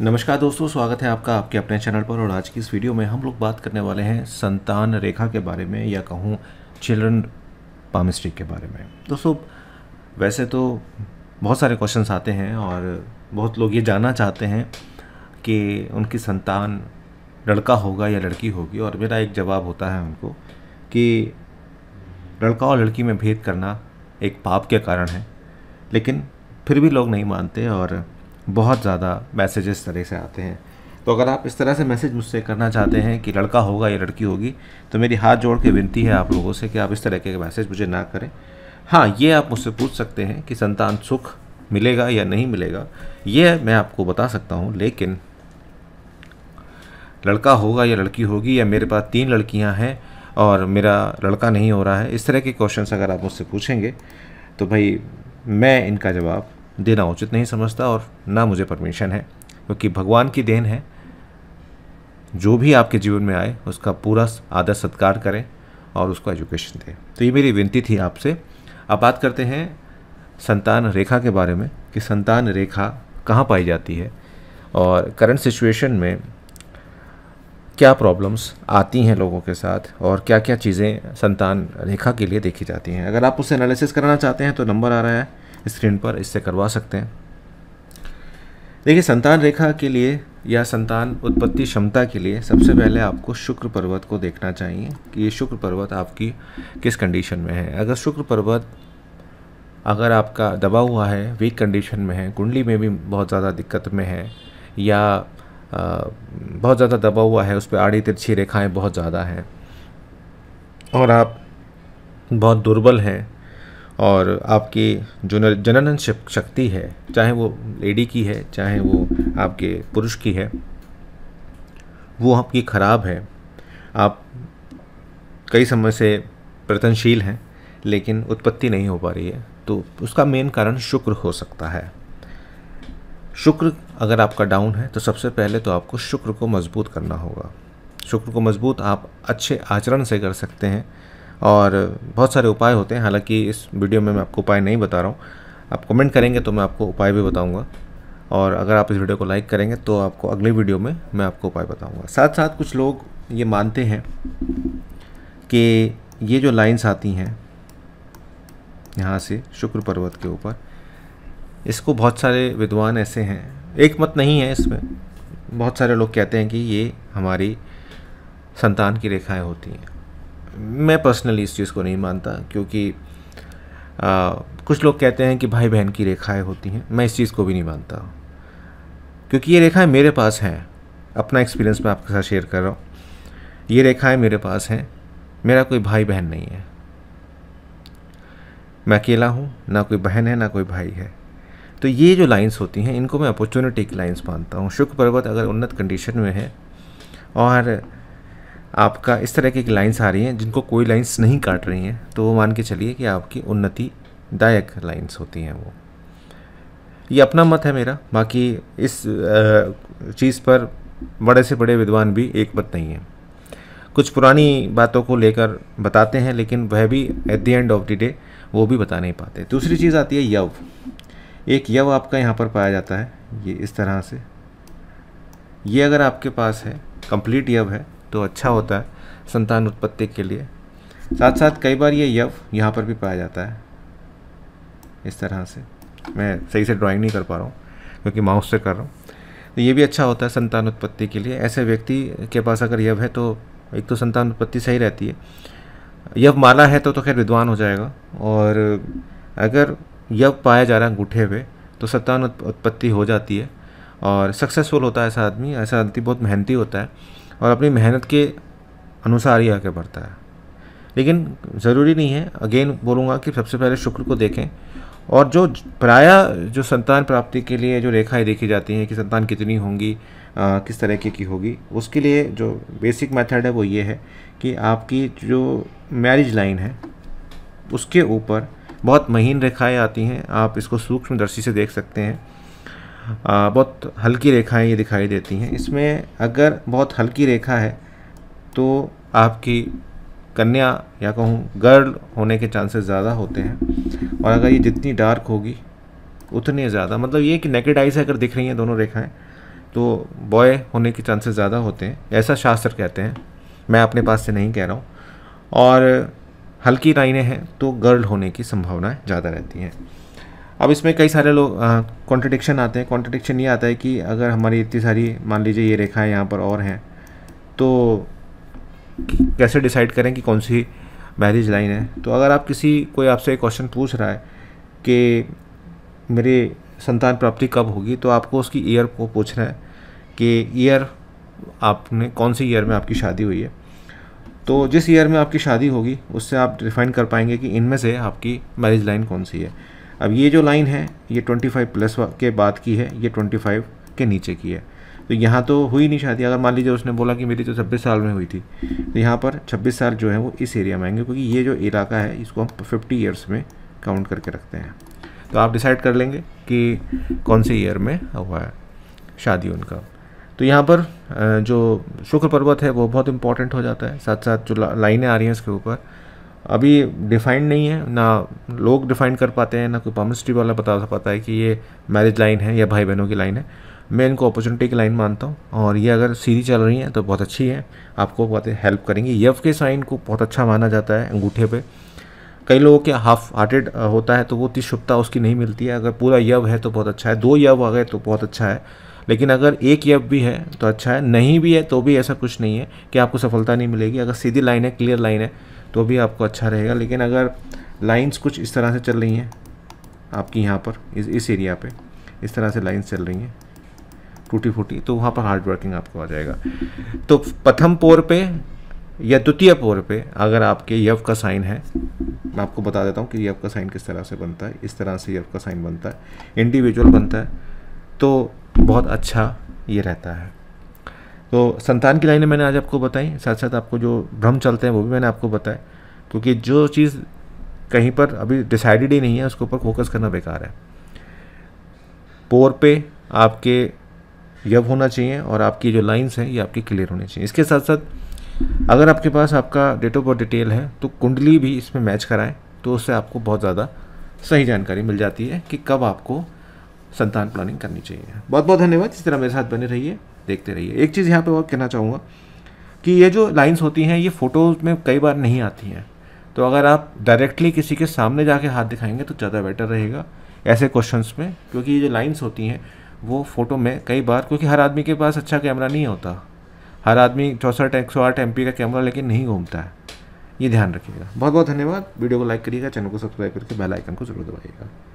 नमस्कार दोस्तों स्वागत है आपका आपके अपने चैनल पर और आज की इस वीडियो में हम लोग बात करने वाले हैं संतान रेखा के बारे में या कहूँ चिल्ड्रन पामिस्ट्री के बारे में दोस्तों वैसे तो बहुत सारे क्वेश्चन आते हैं और बहुत लोग ये जानना चाहते हैं कि उनकी संतान लड़का होगा या लड़की होगी और मेरा एक जवाब होता है उनको कि लड़का और लड़की में भेद करना एक पाप के कारण है लेकिन फिर भी लोग नहीं मानते और बहुत ज़्यादा मैसेज इस तरह से आते हैं तो अगर आप इस तरह से मैसेज मुझसे करना चाहते हैं कि लड़का होगा या लड़की होगी तो मेरी हाथ जोड़ के विनती है आप लोगों से कि आप इस तरह के मैसेज मुझे ना करें हाँ ये आप मुझसे पूछ सकते हैं कि संतान सुख मिलेगा या नहीं मिलेगा ये मैं आपको बता सकता हूँ लेकिन लड़का होगा या लड़की होगी या मेरे पास तीन लड़कियाँ हैं और मेरा लड़का नहीं हो रहा है इस तरह के क्वेश्चन अगर आप मुझसे पूछेंगे तो भाई मैं इनका जवाब देना उचित नहीं समझता और ना मुझे परमिशन है क्योंकि भगवान की देन है जो भी आपके जीवन में आए उसका पूरा आदर सत्कार करें और उसको एजुकेशन दें तो ये मेरी विनती थी आपसे अब बात करते हैं संतान रेखा के बारे में कि संतान रेखा कहाँ पाई जाती है और करंट सिचुएशन में क्या प्रॉब्लम्स आती हैं लोगों के साथ और क्या क्या चीज़ें संतान रेखा के लिए देखी जाती हैं अगर आप उससे एनालिसिस कराना चाहते हैं तो नंबर आ रहा है स्क्रीन पर इससे करवा सकते हैं देखिए संतान रेखा के लिए या संतान उत्पत्ति क्षमता के लिए सबसे पहले आपको शुक्र पर्वत को देखना चाहिए कि ये शुक्र पर्वत आपकी किस कंडीशन में है अगर शुक्र पर्वत अगर आपका दबा हुआ है वीक कंडीशन में है कुंडली में भी बहुत ज़्यादा दिक्कत में है या आ, बहुत ज़्यादा दबा हुआ है उस पर आड़ी तिरछी रेखाएं बहुत ज़्यादा हैं और आप बहुत दुर्बल हैं और आपकी जो जनन शक्ति है चाहे वो लेडी की है चाहे वो आपके पुरुष की है वो आपकी ख़राब है आप कई समय से प्रयत्नशील हैं लेकिन उत्पत्ति नहीं हो पा रही है तो उसका मेन कारण शुक्र हो सकता है शुक्र अगर आपका डाउन है तो सबसे पहले तो आपको शुक्र को मजबूत करना होगा शुक्र को मजबूत आप अच्छे आचरण से कर सकते हैं और बहुत सारे उपाय होते हैं हालांकि इस वीडियो में मैं आपको उपाय नहीं बता रहा हूँ आप कमेंट करेंगे तो मैं आपको उपाय भी बताऊँगा और अगर आप इस वीडियो को लाइक करेंगे तो आपको अगले वीडियो में मैं आपको उपाय बताऊँगा साथ साथ कुछ लोग ये मानते हैं कि ये जो लाइन्स आती हैं यहाँ से शुक्र पर्वत के ऊपर इसको बहुत सारे विद्वान ऐसे हैं एक मत नहीं है इसमें बहुत सारे लोग कहते हैं कि ये हमारी संतान की रेखाएं होती हैं मैं पर्सनली इस चीज़ को नहीं मानता क्योंकि आ, कुछ लोग कहते हैं कि भाई बहन की रेखाएं होती हैं मैं इस चीज़ को भी नहीं मानता क्योंकि ये रेखाएं मेरे पास हैं अपना एक्सपीरियंस मैं आपके साथ शेयर कर रहा हूँ ये रेखाएं मेरे पास हैं मेरा कोई भाई बहन नहीं है मैं अकेला हूँ ना कोई बहन है ना कोई भाई है तो ये जो लाइंस होती हैं इनको मैं अपॉर्चुनिटी की लाइन्स मानता हूँ शुक्र पर्वत अगर उन्नत कंडीशन में है और आपका इस तरह की लाइन्स आ रही हैं जिनको कोई लाइन्स नहीं काट रही हैं तो वो मान के चलिए कि आपकी उन्नति दायक लाइन्स होती हैं वो ये अपना मत है मेरा बाकी इस चीज़ पर बड़े से बड़े विद्वान भी एक मत नहीं हैं कुछ पुरानी बातों को लेकर बताते हैं लेकिन वह भी at the end of the day वो भी बता नहीं पाते दूसरी चीज़ आती है यव एक यव आपका यहाँ पर पाया जाता है ये इस तरह से ये अगर आपके पास है कंप्लीट यव है तो अच्छा होता है संतान उत्पत्ति के लिए साथ साथ कई बार ये यव यहाँ पर भी पाया जाता है इस तरह से मैं सही से ड्राइंग नहीं कर पा रहा हूँ क्योंकि माउस से कर रहा हूँ तो ये भी अच्छा होता है संतान उत्पत्ति के लिए ऐसे व्यक्ति के पास अगर यव है तो एक तो संतान उत्पत्ति सही रहती है यव माला है तो तो खैर विद्वान हो जाएगा और अगर यव पाया जा रहा है गुठे हुए तो संतान उत्पत्ति हो जाती है और सक्सेसफुल होता है ऐसा आदमी ऐसा आदमी बहुत मेहनती होता है और अपनी मेहनत के अनुसार ही आगे बढ़ता है लेकिन ज़रूरी नहीं है अगेन बोलूँगा कि सबसे पहले शुक्र को देखें और जो प्राय जो संतान प्राप्ति के लिए जो रेखाएं देखी जाती हैं कि संतान कितनी होंगी आ, किस तरह की होगी उसके लिए जो बेसिक मेथड है वो ये है कि आपकी जो मैरिज लाइन है उसके ऊपर बहुत महीन रेखाएं आती हैं आप इसको सूक्ष्म दृष्टि से देख सकते हैं आ, बहुत हल्की रेखाएं ये दिखाई देती हैं इसमें अगर बहुत हल्की रेखा है तो आपकी कन्या या कहूँ गर्ल होने के चांसेस ज़्यादा होते हैं और अगर ये जितनी डार्क होगी उतनी ज़्यादा मतलब ये कि नेकेड आइज अगर दिख रही हैं दोनों रेखाएं तो बॉय होने के चांसेस ज़्यादा होते हैं ऐसा शास्त्र कहते हैं मैं अपने पास से नहीं कह रहा हूँ और हल्की लाइनें हैं तो गर्ल होने की संभावनाएँ ज़्यादा रहती हैं अब इसमें कई सारे लोग कॉन्ट्रडिक्शन आते हैं कॉन्ट्रडिक्शन ये आता है कि अगर हमारी इतनी सारी मान लीजिए ये रेखाएं यहाँ पर और हैं तो कैसे डिसाइड करें कि कौन सी मैरिज लाइन है तो अगर आप किसी कोई आपसे क्वेश्चन पूछ रहा है कि मेरे संतान प्राप्ति कब होगी तो आपको उसकी ईयर को पूछ रहा है कि ईयर आपने कौन सी ईयर में आपकी शादी हुई है तो जिस ईयर में आपकी शादी होगी उससे आप डिफाइन कर पाएंगे कि इनमें से आपकी मैरिज लाइन कौन सी है अब ये जो लाइन है ये 25 प्लस के बाद की है ये 25 के नीचे की है तो यहाँ तो हुई नहीं शादी अगर मान लीजिए उसने बोला कि मेरी तो छब्बीस साल में हुई थी तो यहाँ पर छब्बीस साल जो है वो इस एरिया में आएंगे क्योंकि ये जो इलाका है इसको हम फिफ्टी ईयर्स में काउंट करके रखते हैं तो आप डिसाइड कर लेंगे कि कौन से ईयर में हुआ है शादी उनका तो यहाँ पर जो शुक्र पर्वत है वो बहुत इंपॉर्टेंट हो जाता है साथ साथ जो लाइनें आ रही हैं इसके ऊपर अभी डिफाइंड नहीं है ना लोग डिफाइन कर पाते हैं ना कोई पब्लिसिटी वाला बता पाता है कि ये मैरिज लाइन है या भाई बहनों की लाइन है मैं इनको अपॉर्चुनिटी की लाइन मानता हूँ और ये अगर सीधी चल रही है तो बहुत अच्छी है आपको बहुत हेल्प करेंगी यव के साइन को बहुत अच्छा माना जाता है अंगूठे पर कई लोगों के हाफ हार्टेड होता है तो वो उतनी शुभता उसकी नहीं मिलती है अगर पूरा यव है तो बहुत अच्छा है दो यव आ गए तो बहुत अच्छा है लेकिन अगर एक यव भी है तो अच्छा है नहीं भी है तो भी ऐसा कुछ नहीं है कि आपको सफलता नहीं मिलेगी अगर सीधी लाइन है क्लियर लाइन है तो भी आपको अच्छा रहेगा लेकिन अगर लाइंस कुछ इस तरह से चल रही हैं आपकी यहाँ पर इस इस एरिया पे इस तरह से लाइंस चल रही हैं टूटी फूटी तो वहाँ पर हार्ड वर्किंग आपको आ जाएगा तो प्रथम पोर पे या द्वितीय पोर पे अगर आपके यव का साइन है मैं आपको बता देता हूँ कि यव का साइन किस तरह से बनता है इस तरह से यव का साइन बनता है इंडिविजुअल बनता है तो बहुत अच्छा ये रहता है तो संतान की लाइनें मैंने आज आपको बताई साथ साथ आपको जो भ्रम चलते हैं वो भी मैंने आपको बताया क्योंकि जो चीज़ कहीं पर अभी डिसाइडेड ही नहीं है उसके ऊपर फोकस करना बेकार है पोर पे आपके यव होना चाहिए और आपकी जो लाइंस हैं ये आपकी क्लियर होनी चाहिए इसके साथ साथ अगर आपके पास आपका डेट ऑफ बर्थ डिटेल है तो कुंडली भी इसमें मैच कराएं तो उससे आपको बहुत ज़्यादा सही जानकारी मिल जाती है कि कब आपको संतान प्लानिंग करनी चाहिए बहुत बहुत धन्यवाद इस तरह मेरे साथ बने रहिए देखते रहिए एक चीज़ यहाँ पे और कहना चाहूँगा कि ये जो लाइंस होती हैं ये फ़ोटोज़ में कई बार नहीं आती हैं तो अगर आप डायरेक्टली किसी के सामने जाके हाथ दिखाएंगे तो ज़्यादा बेटर रहेगा ऐसे क्वेश्चन में क्योंकि ये जो लाइन्स होती हैं वो फ़ोटो में कई बार क्योंकि हर आदमी के पास अच्छा कैमरा नहीं होता हर आदमी चौंसठ एक सौ आठ एम का कैमरा लेकिन नहीं घूमता है ये ध्यान रखिएगा बहुत बहुत धन्यवाद वीडियो को लाइक करिएगा चैनल को सब्सक्राइब करके बेल आइकन को जरूर दबाइएगा